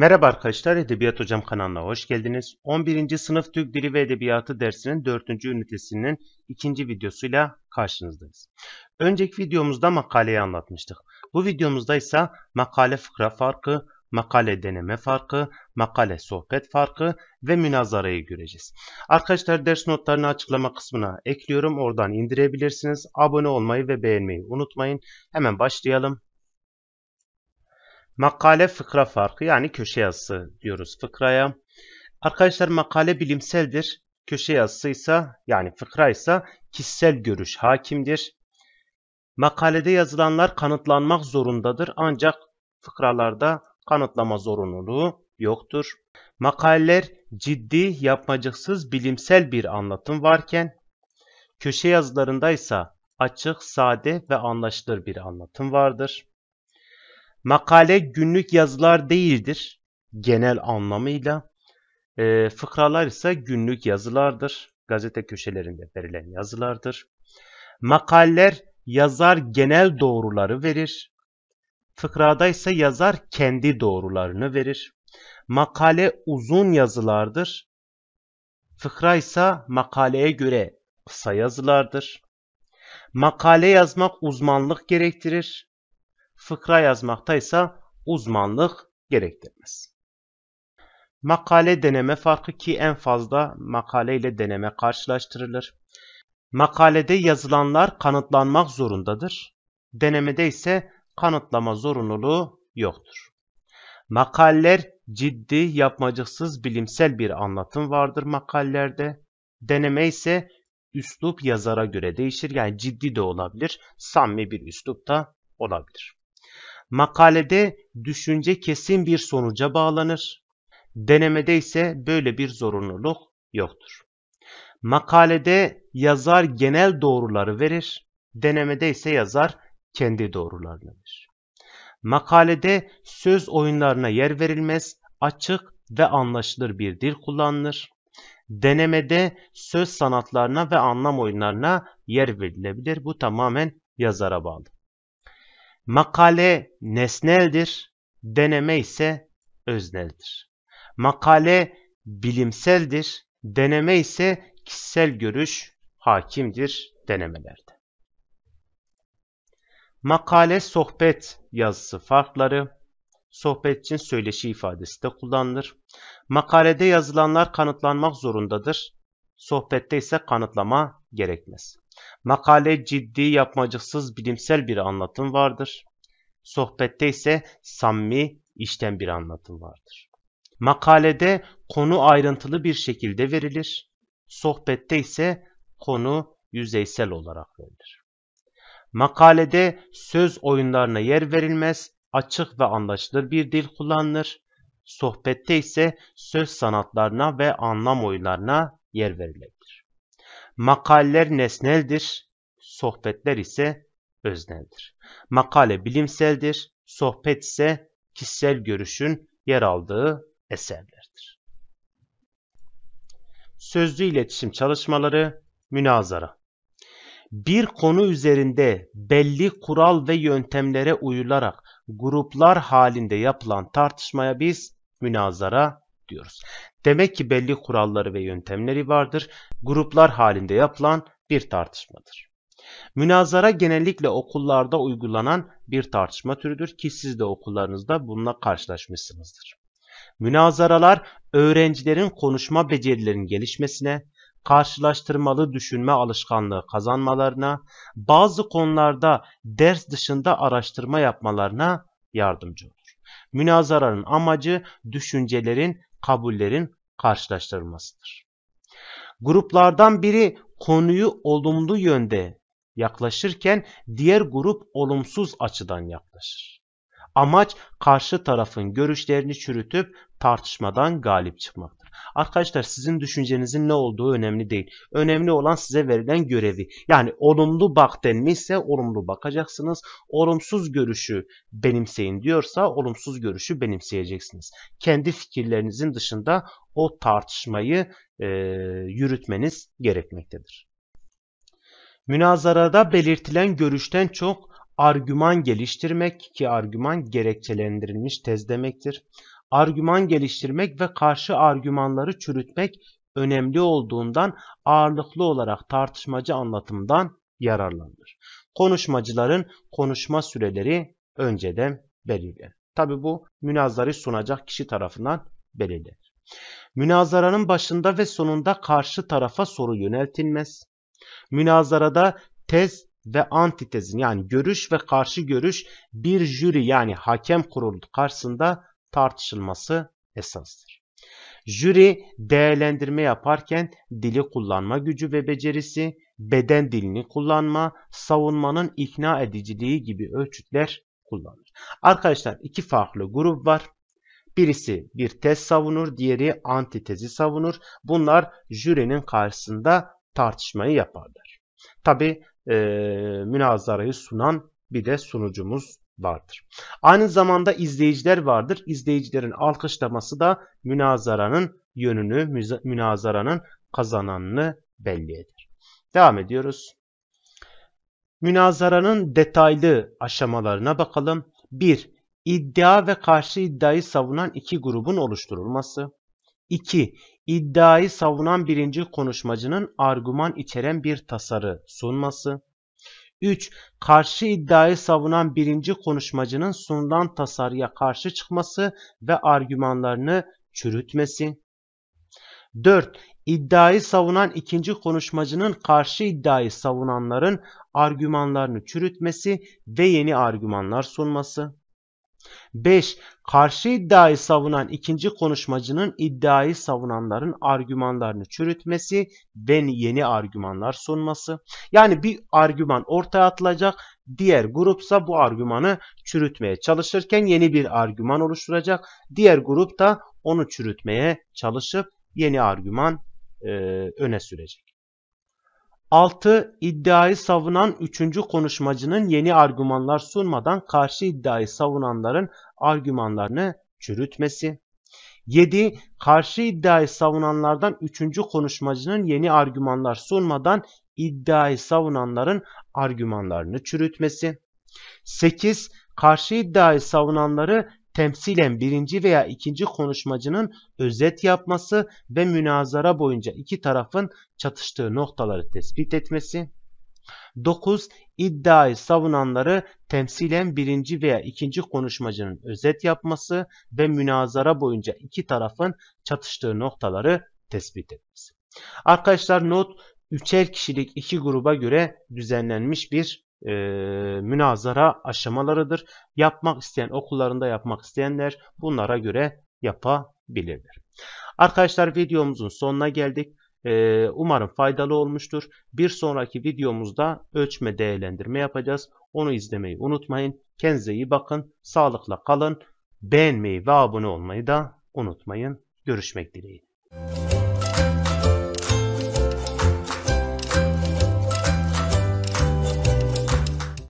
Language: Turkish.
Merhaba arkadaşlar, Edebiyat Hocam kanalına hoş geldiniz. 11. Sınıf Türk Dili ve Edebiyatı dersinin 4. ünitesinin 2. videosuyla karşınızdayız. Önceki videomuzda makaleyi anlatmıştık. Bu videomuzda ise makale fıkra farkı, makale deneme farkı, makale sohbet farkı ve münazarayı göreceğiz. Arkadaşlar ders notlarını açıklama kısmına ekliyorum. Oradan indirebilirsiniz. Abone olmayı ve beğenmeyi unutmayın. Hemen başlayalım. Makale fıkra farkı yani köşe yazısı diyoruz fıkraya. Arkadaşlar makale bilimseldir. Köşe yazısıysa yani fıkra ise kişisel görüş hakimdir. Makalede yazılanlar kanıtlanmak zorundadır ancak fıkralarda kanıtlama zorunluluğu yoktur. Makaleler ciddi, yapmacıksız, bilimsel bir anlatım varken köşe yazılarında ise açık, sade ve anlaşılır bir anlatım vardır. Makale günlük yazılar değildir genel anlamıyla. E, fıkralar ise günlük yazılardır. Gazete köşelerinde verilen yazılardır. Makaller yazar genel doğruları verir. Fıkrada ise yazar kendi doğrularını verir. Makale uzun yazılardır. Fıkra ise makaleye göre kısa yazılardır. Makale yazmak uzmanlık gerektirir fıkra yazmaktaysa uzmanlık gerektirmez. Makale deneme farkı ki en fazla makale ile deneme karşılaştırılır. Makalede yazılanlar kanıtlanmak zorundadır. Denemede ise kanıtlama zorunluluğu yoktur. Makaller ciddi, yapmacıksız, bilimsel bir anlatım vardır makallerde. Deneme ise üslup yazara göre değişir. Yani ciddi de olabilir, samimi bir üslup da olabilir. Makalede düşünce kesin bir sonuca bağlanır. Denemede ise böyle bir zorunluluk yoktur. Makalede yazar genel doğruları verir. Denemede ise yazar kendi doğrularını verir. Makalede söz oyunlarına yer verilmez, açık ve anlaşılır bir dil kullanılır. Denemede söz sanatlarına ve anlam oyunlarına yer verilebilir. Bu tamamen yazara bağlı. Makale nesneldir, deneme ise özneldir. Makale bilimseldir, deneme ise kişisel görüş hakimdir denemelerde. Makale sohbet yazısı farkları, sohbet için söyleşi ifadesi de kullanılır. Makalede yazılanlar kanıtlanmak zorundadır, sohbette ise kanıtlama gerekmez. Makale ciddi yapmacıksız bilimsel bir anlatım vardır. Sohbette ise samimi, işten bir anlatım vardır. Makalede konu ayrıntılı bir şekilde verilir. Sohbette ise konu yüzeysel olarak verilir. Makalede söz oyunlarına yer verilmez, açık ve anlaşılır bir dil kullanılır. Sohbette ise söz sanatlarına ve anlam oyunlarına yer verilebilir. Makaller nesneldir, sohbetler ise özneldir. Makale bilimseldir, sohbet ise kişisel görüşün yer aldığı eserlerdir. Sözlü iletişim çalışmaları, münazara. Bir konu üzerinde belli kural ve yöntemlere uyularak gruplar halinde yapılan tartışmaya biz münazara diyoruz. Demek ki belli kuralları ve yöntemleri vardır. Gruplar halinde yapılan bir tartışmadır. Münazara genellikle okullarda uygulanan bir tartışma türüdür ki siz de okullarınızda bununla karşılaşmışsınızdır. Münazaralar öğrencilerin konuşma becerilerinin gelişmesine, karşılaştırmalı düşünme alışkanlığı kazanmalarına, bazı konularda ders dışında araştırma yapmalarına yardımcı olur. Münazaranın amacı düşüncelerin kabullerin karşılaştırılmasıdır. Gruplardan biri konuyu olumlu yönde yaklaşırken diğer grup olumsuz açıdan yaklaşır. Amaç karşı tarafın görüşlerini çürütüp tartışmadan galip çıkmaktır. Arkadaşlar sizin düşüncenizin ne olduğu önemli değil. Önemli olan size verilen görevi. Yani olumlu bak denmişse olumlu bakacaksınız. Olumsuz görüşü benimseyin diyorsa olumsuz görüşü benimseyeceksiniz. Kendi fikirlerinizin dışında o tartışmayı e, yürütmeniz gerekmektedir. Münazarada belirtilen görüşten çok Argüman geliştirmek ki argüman gerekçelendirilmiş tez demektir. Argüman geliştirmek ve karşı argümanları çürütmek önemli olduğundan ağırlıklı olarak tartışmacı anlatımdan yararlanır. Konuşmacıların konuşma süreleri önceden belirlenir. Tabi bu münazarı sunacak kişi tarafından belirlenir. Münazaranın başında ve sonunda karşı tarafa soru yöneltilmez. Münazarada tez ve antitezin yani görüş ve karşı görüş bir jüri yani hakem kurulu karşısında tartışılması esastır. Jüri değerlendirme yaparken dili kullanma gücü ve becerisi, beden dilini kullanma, savunmanın ikna ediciliği gibi ölçütler kullanır. Arkadaşlar iki farklı grup var. Birisi bir tez savunur, diğeri antitezi savunur. Bunlar jürinin karşısında tartışmayı yaparlar. Tabi e, münazarayı sunan bir de sunucumuz vardır. Aynı zamanda izleyiciler vardır. İzleyicilerin alkışlaması da münazaranın yönünü, münazaranın kazananını belli eder. Devam ediyoruz. Münazaranın detaylı aşamalarına bakalım. 1. İddia ve karşı iddiayı savunan iki grubun oluşturulması. 2. İddiayı savunan birinci konuşmacının argüman içeren bir tasarı sunması. 3. Karşı iddiayı savunan birinci konuşmacının sunulan tasarıya karşı çıkması ve argümanlarını çürütmesi. 4. İddiayı savunan ikinci konuşmacının karşı iddiayı savunanların argümanlarını çürütmesi ve yeni argümanlar sunması. 5. Karşı iddiayı savunan ikinci konuşmacının iddiayı savunanların argümanlarını çürütmesi ve yeni argümanlar sunması. Yani bir argüman ortaya atılacak, diğer grupsa bu argümanı çürütmeye çalışırken yeni bir argüman oluşturacak. Diğer grup da onu çürütmeye çalışıp yeni argüman e, öne sürecek. 6. İddiayı savunan 3. konuşmacının yeni argümanlar sunmadan karşı iddiayı savunanların argümanlarını çürütmesi. 7. Karşı iddiayı savunanlardan 3. konuşmacının yeni argümanlar sunmadan iddiayı savunanların argümanlarını çürütmesi. 8. Karşı iddiayı savunanları temsilen birinci veya ikinci konuşmacının özet yapması ve münazara boyunca iki tarafın çatıştığı noktaları tespit etmesi. 9. İddiayı savunanları temsilen birinci veya ikinci konuşmacının özet yapması ve münazara boyunca iki tarafın çatıştığı noktaları tespit etmesi. Arkadaşlar not üçer kişilik iki gruba göre düzenlenmiş bir e, münazara aşamalarıdır. Yapmak isteyen okullarında yapmak isteyenler bunlara göre yapabilirler. Arkadaşlar videomuzun sonuna geldik. E, umarım faydalı olmuştur. Bir sonraki videomuzda ölçme değerlendirme yapacağız. Onu izlemeyi unutmayın. Kendinize iyi bakın. Sağlıkla kalın. Beğenmeyi ve abone olmayı da unutmayın. Görüşmek dileğiyle.